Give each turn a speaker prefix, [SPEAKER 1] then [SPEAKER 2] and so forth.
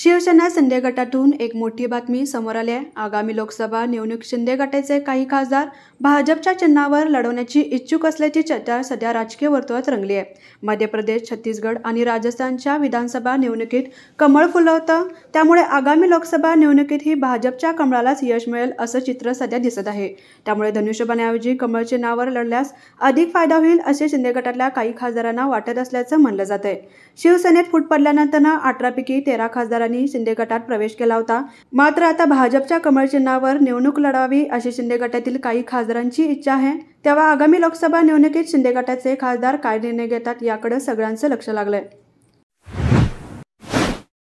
[SPEAKER 1] शिवसेना शिंदे गटातून एक मोठी बातमी समोर आली आहे आगामी लोकसभा निवडणूक शिंदे गटाचे काही खासदार भाजपच्या चिन्हावर लढवण्याची इच्छुक असल्याची चर्चा सध्या राजकीय वर्तुळात रंगली आहे मध्य प्रदेश छत्तीसगड आणि राजस्थानच्या विधानसभा निवडणुकीत कमळ फुलवतं त्यामुळे आगामी लोकसभा ही भाजपच्या कमळालाच यश मिळेल असं चित्र सध्या दिसत आहे त्यामुळे धनुष्यबाण्याऐवजी कमळ चिन्हावर लढल्यास अधिक फायदा होईल असे शिंदे गटातल्या काही खासदारांना वाटत असल्याचं म्हणलं जात आहे शिवसेनेत फूट पडल्यानंतर अठरापैकी तेरा खासदार शिंदे गटात प्रवेश केला होता मात्र आता भाजपच्या कमळ चिन्हावर निवडणूक लढावी अशी शिंदे गटातील काही खासदारांची इच्छा आहे तेव्हा आगामी लोकसभा निवडणुकीत शिंदे गटाचे खासदार काय निर्णय घेतात याकडे सगळ्यांचं लक्ष लागलंय